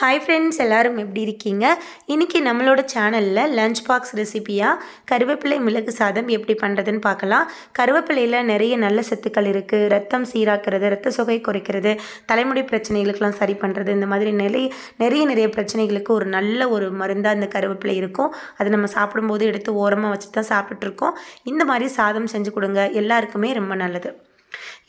hi friends எல்லோரும் எப்படி இருக்கீங்க இன்றைக்கி நம்மளோட சேனலில் லஞ்ச் பாக்ஸ் ரெசிப்பியாக கருவேப்பிலை மிளகு சாதம் எப்படி பண்ணுறதுன்னு பார்க்கலாம் கருவேப்பிலையில் நிறைய நல்ல சத்துக்கள் இருக்குது ரத்தம் சீராக்கிறது ரத்த சொகை குறைக்கிறது தலைமுடி பிரச்சனைகளுக்கெலாம் சரி பண்ணுறது இந்த மாதிரி நிறைய நிறைய நிறைய பிரச்சனைகளுக்கு ஒரு நல்ல ஒரு மருந்தாக இந்த கருவேப்பிலை இருக்கும் அதை நம்ம சாப்பிடும்போது எடுத்து ஓரமாக வச்சு தான் சாப்பிட்ருக்கோம் இந்த மாதிரி சாதம் செஞ்சு கொடுங்க எல்லாருக்குமே ரொம்ப நல்லது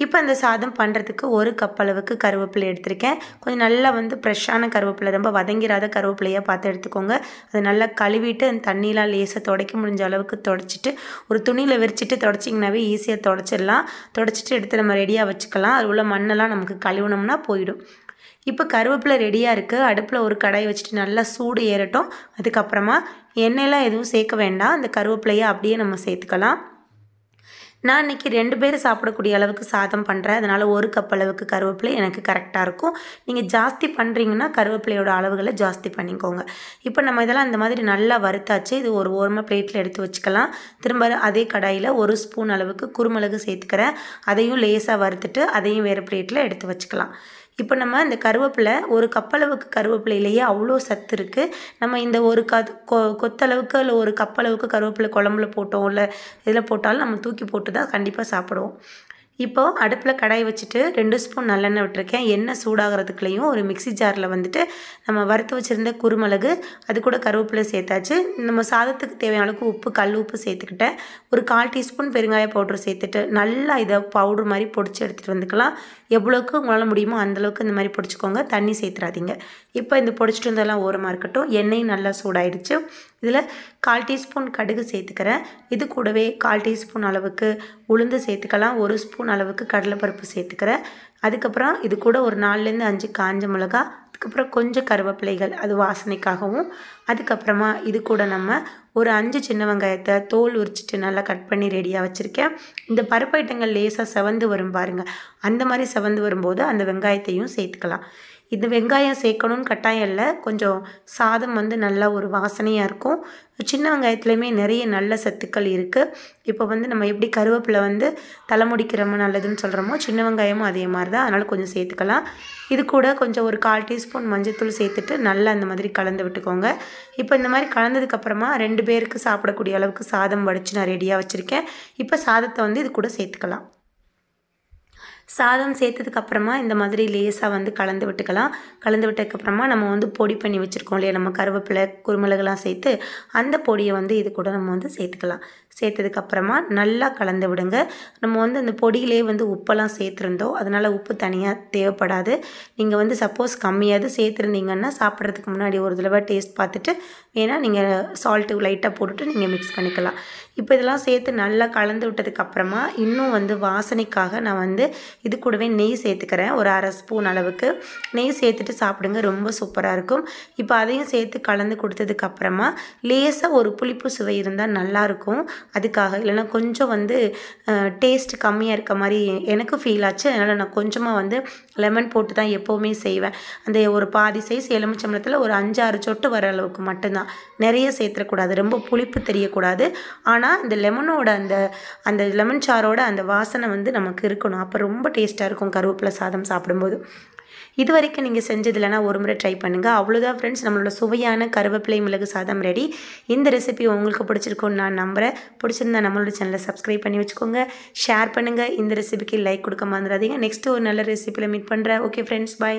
இப்போ அந்த சாதம் பண்ணுறதுக்கு ஒரு கப் அளவுக்கு கருவேப்பிலை எடுத்திருக்கேன் கொஞ்சம் நல்லா வந்து ஃப்ரெஷ்ஷான கருவேப்பிலை ரொம்ப வதங்கிராத கருவேப்பிலையாக பார்த்து எடுத்துக்கோங்க அதை நல்லா கழுவிட்டு அந்த தண்ணியெலாம் லேசாக துடைக்க முடிஞ்ச அளவுக்கு தொடச்சிட்டு ஒரு துணியில் விரிச்சிட்டு தொடச்சிங்கனாவே ஈஸியாக தொடச்சிடலாம் தொடச்சிட்டு எடுத்து நம்ம ரெடியாக வச்சுக்கலாம் அது உள்ள மண்ணெல்லாம் நமக்கு கழுவினோம்னா போயிடும் இப்போ கருவேப்பிலை ரெடியாக இருக்குது அடுப்பில் ஒரு கடாய் வச்சுட்டு நல்லா சூடு ஏறட்டும் அதுக்கப்புறமா எண்ணெயெலாம் எதுவும் சேர்க்க வேண்டாம் அந்த கருவேப்பிலையை அப்படியே நம்ம சேர்த்துக்கலாம் நான் இன்றைக்கி ரெண்டு பேர் சாப்பிடக்கூடிய அளவுக்கு சாதம் பண்ணுறேன் அதனால் ஒரு கப் அளவுக்கு கருவேப்பிலை எனக்கு கரெக்டாக இருக்கும் நீங்கள் ஜாஸ்தி பண்ணுறீங்கன்னா கருவேப்பிலையோட அளவுகளை ஜாஸ்தி பண்ணிக்கோங்க இப்போ நம்ம இதெல்லாம் இந்த மாதிரி நல்லா வறுத்தாச்சு இது ஒரு ஓரமாக பிளேட்டில் எடுத்து வச்சுக்கலாம் திரும்ப அதே கடாயில் ஒரு ஸ்பூன் அளவுக்கு குருமிளகு சேர்த்துக்கிறேன் அதையும் லேசாக வறுத்துட்டு அதையும் வேறு பிளேட்டில் எடுத்து வச்சுக்கலாம் இப்போ நம்ம இந்த கருவேப்பிலை ஒரு கப்பளவுக்கு கருவேப்பிலையிலேயே அவ்வளோ சத்து இருக்குது நம்ம இந்த ஒரு க கொத்தளவுக்கு இல்லை ஒரு கப்பளவுக்கு கருவேப்பிலை குழம்புல போட்டோம் இல்லை இதில் போட்டாலும் நம்ம தூக்கி போட்டு தான் கண்டிப்பாக சாப்பிடுவோம் இப்போது அடுப்பில் கடாய் வச்சுட்டு ரெண்டு ஸ்பூன் நல்லெண்ணெய் விட்டுருக்கேன் எண்ணெய் சூடாகிறதுக்குள்ளேயும் ஒரு மிக்சி ஜாரில் வந்துட்டு நம்ம வறுத்து வச்சுருந்த குருமிளகு அது கூட கருவேப்பிலை சேர்த்தாச்சு நம்ம சாதத்துக்கு தேவையான அளவுக்கு உப்பு கல் உப்பு சேர்த்துக்கிட்டேன் ஒரு கால் டீஸ்பூன் பெருங்காய பவுடர் சேர்த்துட்டு நல்லா இதை பவுடர் மாதிரி பொடிச்சு எடுத்துகிட்டு வந்துக்கலாம் எவ்வளோக்கு உங்களால் முடியுமோ அந்தளவுக்கு இந்த மாதிரி பிடிச்சிக்கோங்க தண்ணி சேர்த்துறாதீங்க இப்போ இந்த பொடிச்சிட்டு வந்ததெல்லாம் ஓரமாக இருக்கட்டும் எண்ணெயும் நல்லா சூடாயிடுச்சு இதில் கால் டீஸ்பூன் கடுகு சேர்த்துக்கிறேன் இது கூடவே கால் டீஸ்பூன் அளவுக்கு உளுந்து சேர்த்துக்கலாம் ஒரு ஸ்பூன் அளவுக்கு கடலைப்பருப்பு சேர்த்துக்கிறேன் அதுக்கப்புறம் இது கூட ஒரு நாலுலேருந்து அஞ்சு காஞ்ச மிளகா அதுக்கப்புறம் கொஞ்சம் கருவேப்பிலைகள் அது வாசனைக்காகவும் அதுக்கப்புறமா இது கூட நம்ம ஒரு அஞ்சு சின்ன வெங்காயத்தை தோல் உரிச்சிட்டு நல்லா கட் பண்ணி ரெடியாக வச்சுருக்கேன் இந்த பருப்பு ஐட்டங்கள் லேசாக செவந்து வரும் பாருங்கள் அந்த மாதிரி செவந்து வரும்போது அந்த வெங்காயத்தையும் சேர்த்துக்கலாம் இது வெங்காயம் சேர்க்கணும்னு கட்டாயம் இல்லை கொஞ்சம் சாதம் வந்து நல்லா ஒரு வாசனையாக இருக்கும் சின்ன வெங்காயத்துலேயுமே நிறைய நல்ல சத்துக்கள் இருக்குது இப்போ வந்து நம்ம எப்படி கருவேப்பிலை வந்து தலை ரொம்ப நல்லதுன்னு சொல்கிறோமோ சின்ன வெங்காயமும் அதே மாதிரி தான் அதனால் கொஞ்சம் சேர்த்துக்கலாம் இது கூட கொஞ்சம் ஒரு கால் டீஸ்பூன் மஞ்சத்தூள் சேர்த்துட்டு நல்லா அந்த மாதிரி கலந்து விட்டுக்கோங்க இப்போ இந்த மாதிரி கலந்ததுக்கப்புறமா ரெண்டு பேருக்கு சாப்பிடக்கூடிய அளவுக்கு சாதம் வடித்து நான் ரெடியாக வச்சுருக்கேன் இப்போ சாதத்தை வந்து இது கூட சேர்த்துக்கலாம் சாதம் சேர்த்ததுக்கப்புறமா இந்த மாதிரி லேசாக வந்து கலந்து விட்டுக்கலாம் கலந்து விட்டதுக்கப்புறமா நம்ம வந்து பொடி பண்ணி வச்சுருக்கோம் இல்லையா நம்ம கருவேப்பிலை குருமிளகுலாம் சேர்த்து அந்த பொடியை வந்து இது கூட நம்ம வந்து சேர்த்துக்கலாம் சேர்த்ததுக்கப்புறமா நல்லா கலந்து விடுங்க நம்ம வந்து அந்த பொடியிலே வந்து உப்பெல்லாம் சேர்த்துருந்தோம் அதனால் உப்பு தனியாக தேவைப்படாது நீங்கள் வந்து சப்போஸ் கம்மியாவது சேர்த்துருந்தீங்கன்னா சாப்பிட்றதுக்கு முன்னாடி ஒரு தடவை டேஸ்ட் பார்த்துட்டு வேணால் நீங்கள் சால்ட்டு லைட்டாக போட்டுட்டு நீங்கள் மிக்ஸ் பண்ணிக்கலாம் இப்போ இதெல்லாம் சேர்த்து நல்லா கலந்து விட்டதுக்கப்புறமா இன்னும் வந்து வாசனைக்காக நான் வந்து இது கூடவே நெய் சேர்த்துக்கிறேன் ஒரு அரை ஸ்பூன் அளவுக்கு நெய் சேர்த்துட்டு சாப்பிடுங்க ரொம்ப சூப்பராக இருக்கும் இப்போ அதையும் சேர்த்து கலந்து கொடுத்ததுக்கப்புறமா லேசாக ஒரு புளிப்பு சுவை இருந்தால் நல்லாயிருக்கும் அதுக்காக இல்லைனா கொஞ்சம் வந்து டேஸ்ட் கம்மியாக இருக்க மாதிரி எனக்கு ஃபீல் ஆச்சு அதனால் நான் கொஞ்சமாக வந்து லெமன் போட்டு தான் எப்போவுமே செய்வேன் அந்த ஒரு பாதி சைஸ் எலுமிச்சம்பளத்தில் ஒரு அஞ்சாறு சொட்டு வர அளவுக்கு மட்டும்தான் நிறைய சேர்த்துறக்கூடாது ரொம்ப புளிப்பு தெரியக்கூடாது ஆனால் இந்த லெமனோட அந்த அந்த லெமன் சாரோட அந்த வாசனை வந்து நமக்கு இருக்கணும் அப்போ ரொம்ப டேஸ்ட்டாக இருக்கும் கருவேப்பிலை சாதம் சாப்பிடும்போது இது வரைக்கும் நீங்கள் செஞ்சதில்லைனா ஒரு முறை ட்ரை பண்ணுங்கள் அவ்வளோதான் ஃப்ரெண்ட்ஸ் நம்மளோட சுவையான கருவேப்பிலை மிளகு சாதம் ரெடி இந்த ரெசிபி உங்களுக்கு பிடிச்சிருக்கும்னு நான் நம்புகிறேன் பிடிச்சிருந்தா நம்மளோட சேனலை சப்ஸ்கிரைப் பண்ணி வச்சுக்கோங்க ஷேர் பண்ணுங்கள் இந்த ரெசிபிக்கு லைக் கொடுக்க மாதிரி நெக்ஸ்ட்டு ஒரு நல்ல ரெசிபியில் மீட் பண்ணுறேன் ஓகே ஃப்ரெண்ட்ஸ் பாய்